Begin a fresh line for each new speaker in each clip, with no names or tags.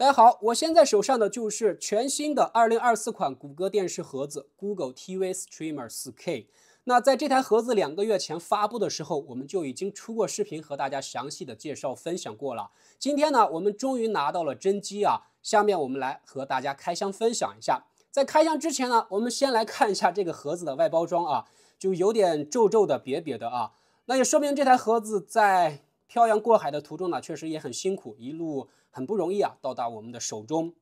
大家好，我现在手上的就是全新的2024款谷歌电视盒子 Google TV Streamer 4K。那在这台盒子两个月前发布的时候，我们就已经出过视频和大家详细的介绍分享过了。今天呢，我们终于拿到了真机啊，下面我们来和大家开箱分享一下。在开箱之前呢，我们先来看一下这个盒子的外包装啊，就有点皱皱的、瘪瘪的啊，那也说明这台盒子在。漂洋过海的途中呢，确实也很辛苦，一路很不容易啊，到达我们的手中。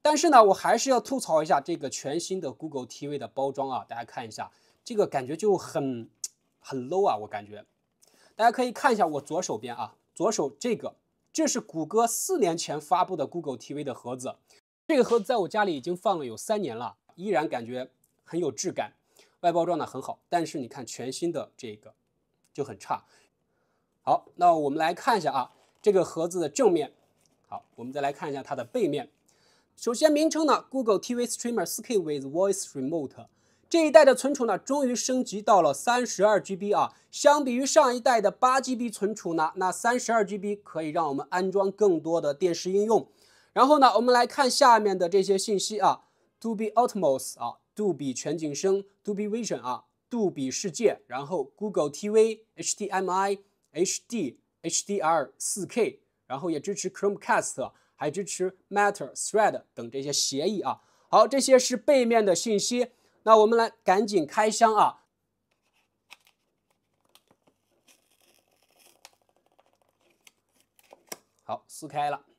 但是呢，我还是要吐槽一下这个全新的 Google TV 的包装啊，大家看一下，这个感觉就很很 low 啊，我感觉。大家可以看一下我左手边啊，左手这个，这是谷歌四年前发布的 Google TV 的盒子，这个盒子在我家里已经放了有三年了，依然感觉很有质感，外包装呢很好，但是你看全新的这个就很差。好，那我们来看一下啊，这个盒子的正面。好，我们再来看一下它的背面。首先，名称呢，Google TV Streamer 4K with Voice Remote。这一代的存储呢，终于升级到了三十二 GB 啊。相比于上一代的八 GB 存储呢，那三十二 GB 可以让我们安装更多的电视应用。然后呢，我们来看下面的这些信息啊，杜比 Atmos 啊，杜比全景声，杜比 Vision 啊，杜比世界。然后 Google TV HDMI。H D H D R 四 K，然后也支持 Chromecast，还支持 Matter Thread 等这些协议啊。好，这些是背面的信息。那我们来赶紧开箱啊。好，撕开了。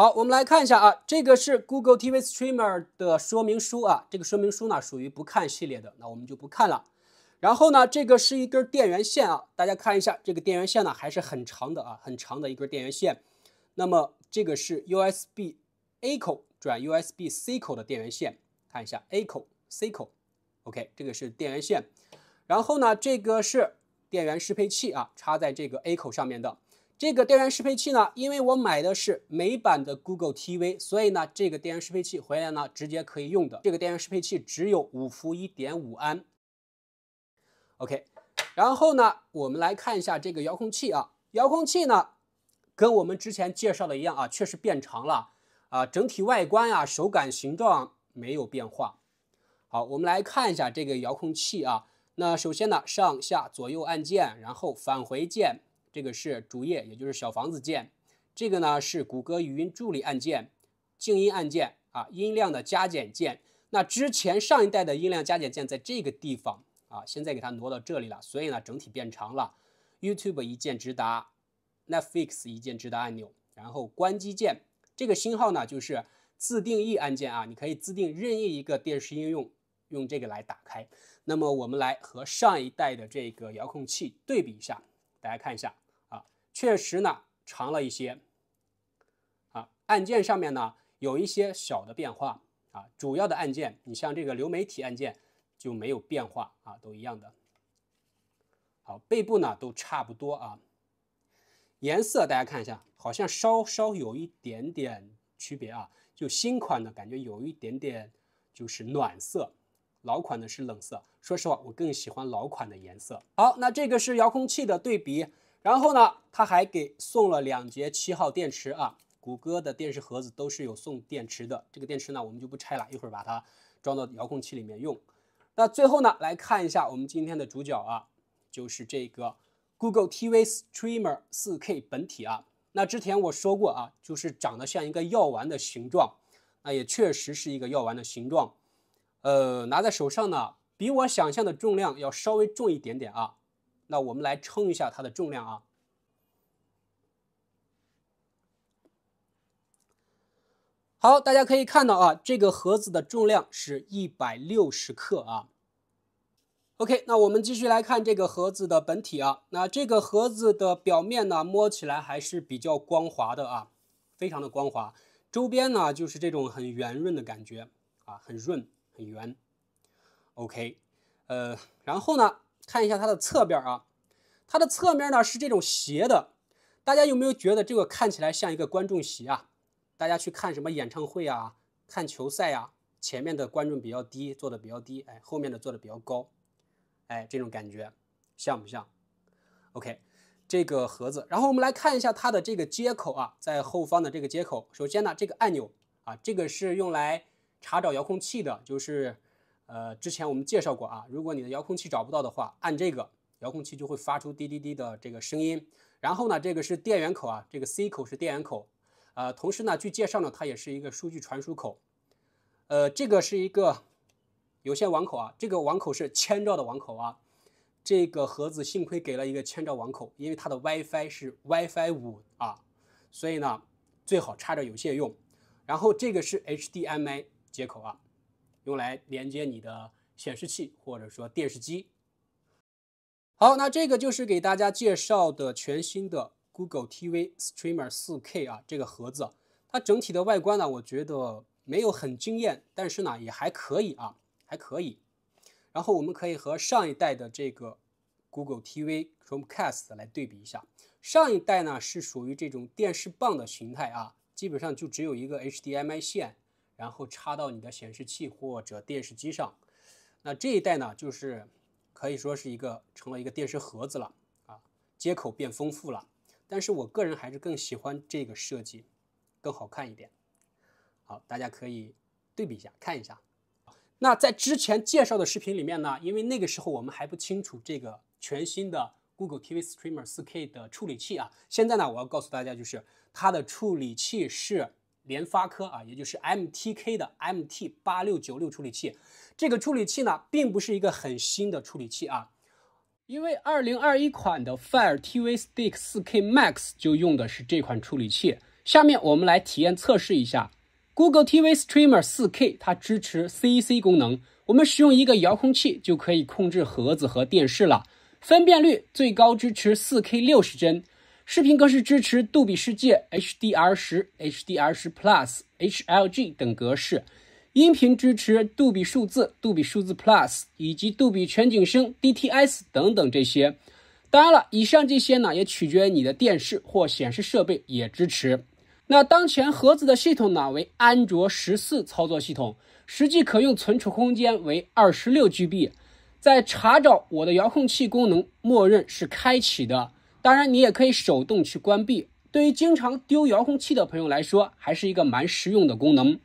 好，我们来看一下啊，这个是 Google TV Streamer 的说明书啊，这个说明书呢属于不看系列的，那我们就不看了。然后呢，这个是一根电源线啊，大家看一下，这个电源线呢还是很长的啊，很长的一根电源线。那么这个是 USB A 口转 USB C 口的电源线，看一下 A 口、C 口，OK，这个是电源线。然后呢，这个是电源适配器啊，插在这个 A 口上面的。这个电源适配器呢？因为我买的是美版的 Google TV，所以呢，这个电源适配器回来呢直接可以用的。这个电源适配器只有五伏一点五安。OK，然后呢，我们来看一下这个遥控器啊。遥控器呢，跟我们之前介绍的一样啊，确实变长了啊。整体外观啊，手感形状没有变化。好，我们来看一下这个遥控器啊。那首先呢，上下左右按键，然后返回键。这个是主页，也就是小房子键。这个呢是谷歌语音助理按键、静音按键啊，音量的加减键。那之前上一代的音量加减键在这个地方啊，现在给它挪到这里了，所以呢整体变长了。YouTube 一键直达，Netflix 一键直达按钮，然后关机键。这个新号呢就是自定义按键啊，你可以自定任意一个电视应用，用这个来打开。那么我们来和上一代的这个遥控器对比一下。大家看一下啊，确实呢长了一些啊，按键上面呢有一些小的变化啊，主要的按键，你像这个流媒体按键就没有变化啊，都一样的。好，背部呢都差不多啊，颜色大家看一下，好像稍稍有一点点区别啊，就新款的感觉有一点点就是暖色。老款的是冷色，说实话，我更喜欢老款的颜色。好，那这个是遥控器的对比，然后呢，它还给送了两节七号电池啊。谷歌的电视盒子都是有送电池的，这个电池呢，我们就不拆了，一会儿把它装到遥控器里面用。那最后呢，来看一下我们今天的主角啊，就是这个 Google TV Streamer 4K 本体啊。那之前我说过啊，就是长得像一个药丸的形状，那也确实是一个药丸的形状。呃，拿在手上呢，比我想象的重量要稍微重一点点啊。那我们来称一下它的重量啊。好，大家可以看到啊，这个盒子的重量是160克啊。OK，那我们继续来看这个盒子的本体啊。那这个盒子的表面呢，摸起来还是比较光滑的啊，非常的光滑。周边呢，就是这种很圆润的感觉啊，很润。很圆，OK，呃，然后呢，看一下它的侧边啊，它的侧面呢是这种斜的，大家有没有觉得这个看起来像一个观众席啊？大家去看什么演唱会啊，看球赛啊，前面的观众比较低，坐的比较低，哎，后面的坐的比较高，哎，这种感觉像不像？OK，这个盒子，然后我们来看一下它的这个接口啊，在后方的这个接口，首先呢，这个按钮啊，这个是用来。查找遥控器的，就是，呃，之前我们介绍过啊，如果你的遥控器找不到的话，按这个遥控器就会发出滴滴滴的这个声音。然后呢，这个是电源口啊，这个 C 口是电源口，呃，同时呢，据介绍呢，它也是一个数据传输口。呃，这个是一个有线网口啊，这个网口是千兆的网口啊。这个盒子幸亏给了一个千兆网口，因为它的 WiFi 是 WiFi 五啊，所以呢，最好插着有线用。然后这个是 HDMI。接口啊，用来连接你的显示器或者说电视机。好，那这个就是给大家介绍的全新的 Google TV Streamer 4K 啊，这个盒子，它整体的外观呢，我觉得没有很惊艳，但是呢也还可以啊，还可以。然后我们可以和上一代的这个 Google TV Chromecast 来对比一下，上一代呢是属于这种电视棒的形态啊，基本上就只有一个 HDMI 线。然后插到你的显示器或者电视机上，那这一代呢，就是可以说是一个成了一个电视盒子了啊，接口变丰富了。但是我个人还是更喜欢这个设计更好看一点。好，大家可以对比一下看一下。那在之前介绍的视频里面呢，因为那个时候我们还不清楚这个全新的 Google TV Streamer 四 K 的处理器啊，现在呢我要告诉大家就是它的处理器是。联发科啊，也就是 MTK 的 MT 八六九六处理器，这个处理器呢，并不是一个很新的处理器啊，因为二零二一款的 Fire TV Stick 4K Max 就用的是这款处理器。下面我们来体验测试一下 Google TV Streamer 4K，它支持 CC e 功能，我们使用一个遥控器就可以控制盒子和电视了，分辨率最高支持 4K 六十帧。视频格式支持杜比世界、HDR10、HDR10 Plus、HLG 等格式，音频支持杜比数字、杜比数字 Plus 以及杜比全景声 DTS 等等这些。当然了，以上这些呢也取决于你的电视或显示设备也支持。那当前盒子的系统呢为安卓十四操作系统，实际可用存储空间为二十六 GB。在查找我的遥控器功能，默认是开启的。当然，你也可以手动去关闭。对于经常丢遥控器的朋友来说，还是一个蛮实用的功能。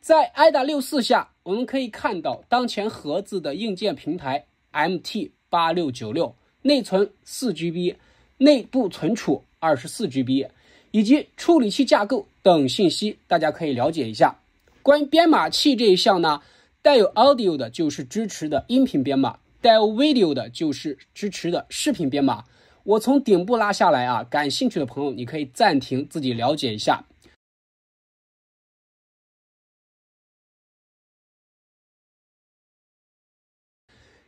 在 IDA 六四下，我们可以看到当前盒子的硬件平台 MT 八六九六，内存四 GB，内部存储二十四 GB。以及处理器架构等信息，大家可以了解一下。关于编码器这一项呢，带有 Audio 的就是支持的音频编码，带有 Video 的就是支持的视频编码。我从顶部拉下来啊，感兴趣的朋友你可以暂停自己了解一下。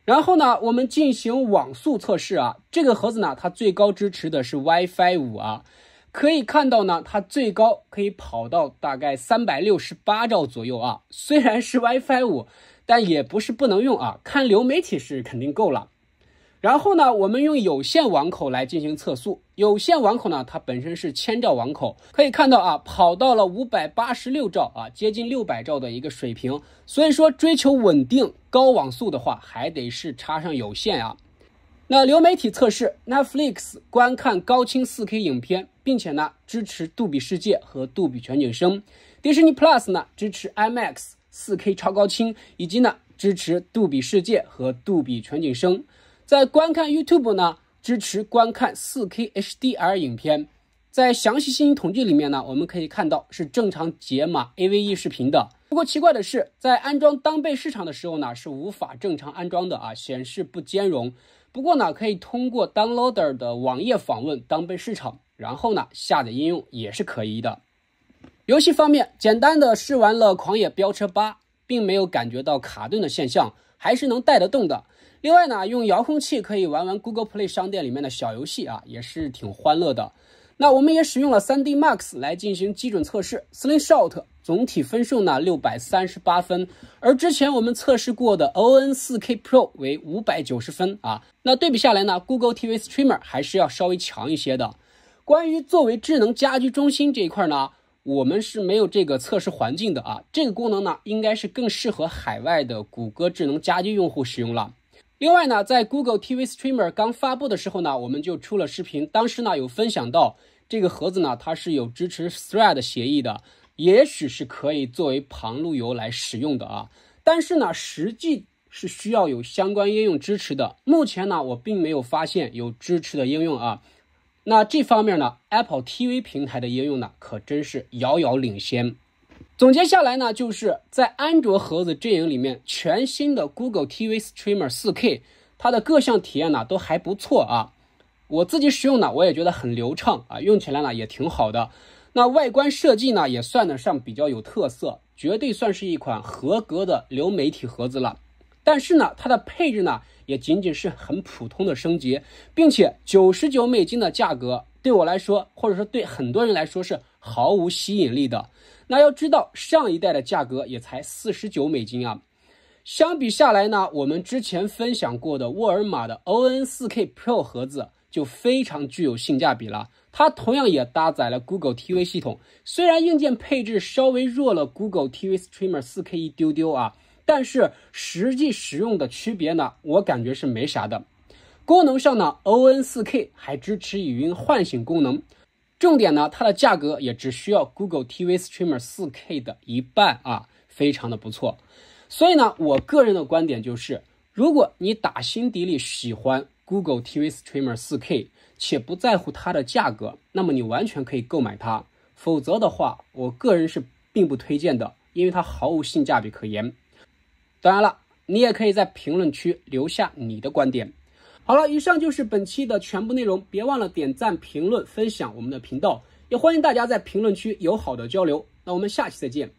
然后呢，我们进行网速测试啊。这个盒子呢，它最高支持的是 WiFi 五啊。可以看到呢，它最高可以跑到大概三百六十八兆左右啊。虽然是 WiFi 五，但也不是不能用啊。看流媒体是肯定够了。然后呢，我们用有线网口来进行测速。有线网口呢，它本身是千兆网口，可以看到啊，跑到了五百八十六兆啊，接近六百兆的一个水平。所以说，追求稳定高网速的话，还得是插上有线啊。那流媒体测试，Netflix 观看高清四 K 影片。并且呢，支持杜比视界和杜比全景声。迪士尼 Plus 呢，支持 IMAX 4K 超高清，以及呢，支持杜比视界和杜比全景声。在观看 YouTube 呢，支持观看 4K HDR 影片。在详细信息统计里面呢，我们可以看到是正常解码 a v e 视频的。不过奇怪的是，在安装当贝市场的时候呢，是无法正常安装的啊，显示不兼容。不过呢，可以通过 downloader 的网页访问当贝市场，然后呢下载应用也是可以的。游戏方面，简单的试玩了《狂野飙车8》，并没有感觉到卡顿的现象，还是能带得动的。另外呢，用遥控器可以玩玩 Google Play 商店里面的小游戏啊，也是挺欢乐的。那我们也使用了 3D Max 来进行基准测试，Slingshot 总体分数呢六百三十八分，而之前我们测试过的 ON 4K Pro 为五百九十分啊，那对比下来呢，Google TV Streamer 还是要稍微强一些的。关于作为智能家居中心这一块呢，我们是没有这个测试环境的啊，这个功能呢，应该是更适合海外的谷歌智能家居用户使用了。另外呢，在 Google TV Streamer 刚发布的时候呢，我们就出了视频，当时呢有分享到这个盒子呢，它是有支持 Thread 协议的，也许是可以作为旁路由来使用的啊。但是呢，实际是需要有相关应用支持的，目前呢我并没有发现有支持的应用啊。那这方面呢，Apple TV 平台的应用呢，可真是遥遥领先。总结下来呢，就是在安卓盒子阵营里面，全新的 Google TV Streamer 4K，它的各项体验呢都还不错啊。我自己使用呢，我也觉得很流畅啊，用起来呢也挺好的。那外观设计呢也算得上比较有特色，绝对算是一款合格的流媒体盒子了。但是呢，它的配置呢也仅仅是很普通的升级，并且九十九美金的价格对我来说，或者说对很多人来说是。毫无吸引力的。那要知道，上一代的价格也才四十九美金啊。相比下来呢，我们之前分享过的沃尔玛的 ON4K Pro 盒子就非常具有性价比了。它同样也搭载了 Google TV 系统，虽然硬件配置稍微弱了 Google TV Streamer 4K 一丢丢啊，但是实际使用的区别呢，我感觉是没啥的。功能上呢，ON4K 还支持语音唤醒功能。重点呢，它的价格也只需要 Google TV Streamer 4K 的一半啊，非常的不错。所以呢，我个人的观点就是，如果你打心底里喜欢 Google TV Streamer 4K，且不在乎它的价格，那么你完全可以购买它。否则的话，我个人是并不推荐的，因为它毫无性价比可言。当然了，你也可以在评论区留下你的观点。好了，以上就是本期的全部内容，别忘了点赞、评论、分享我们的频道，也欢迎大家在评论区友好的交流。那我们下期再见。